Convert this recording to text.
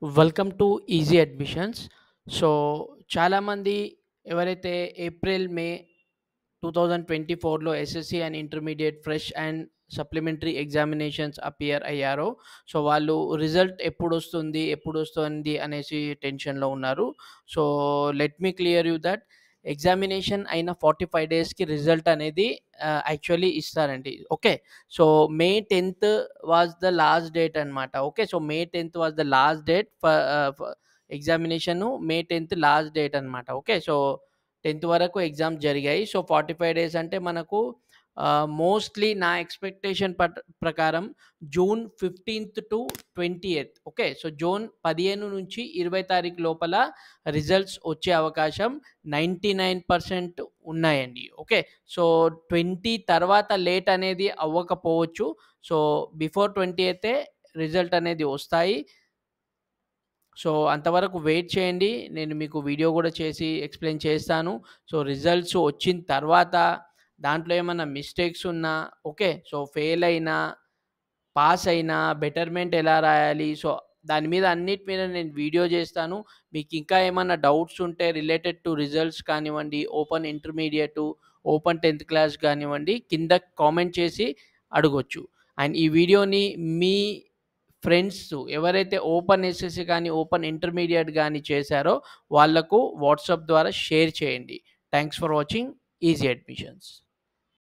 welcome to easy admissions so chala mandi evaraithe april may 2024 lo ssc and intermediate fresh and supplementary examinations appear అయ్యారు so వాళ్ళు result ఎప్పుడు వస్తుంది ఎప్పుడు వస్తుంది అనేసి టెన్షన్లో ఉన్నారు So let me clear you that. Examination అయిన ఫార్టీ ఫైవ్ డేస్కి రిజల్ట్ అనేది యాక్చువల్లీ ఇస్తారండి okay so May tenth was the last date అనమాట okay so May tenth was the last date examination May tenth last date అనమాట okay so tenth వరకు exams జరిగాయి so forty five days అంటే మనకు mostly uh, నా expectation ప్రకారం June fifteenth to twenty eighth okay so June పదిహేను నుంచి ఇరవై తారీఖు లోపల రిజల్ట్స్ వచ్చే అవకాశం నైంటీ నైన్ పర్సెంట్ ఉన్నాయండి ఓకే సో ట్వంటీ తర్వాత లేట్ అనేది అవ్వకపోవచ్చు సో బిఫోర్ ట్వంటీ అయితే రిజల్ట్ అనేది వస్తాయి సో అంతవరకు వెయిట్ చేయండి నేను మీకు వీడియో కూడా చేసి ఎక్స్ప్లెయిన్ చేస్తాను సో రిజల్ట్స్ వచ్చిన తర్వాత దాంట్లో ఏమైనా మిస్టేక్స్ ఉన్నా ఓకే సో ఫెయిల్ అయినా పాస్ అయినా బెటర్మెంట్ ఎలా రాయాలి సో దాని మీద అన్నిటి మీద నేను వీడియో చేస్తాను మీకు ఇంకా ఏమైనా డౌట్స్ ఉంటే రిలేటెడ్ టు రిజల్ట్స్ కానివ్వండి open intermediate open tenth class కానివ్వండి కింద కామెంట్ చేసి అడగొచ్చు అండ్ ఈ వీడియోని మీ ఫ్రెండ్స్ ఎవరైతే ఓపెన్ ఎస్ఎస్సి కానీ ఓపెన్ ఇంటర్మీడియట్ కానీ చేశారో వాళ్లకు వాట్సాప్ ద్వారా షేర్ చేయండి thanks for watching Easy admissions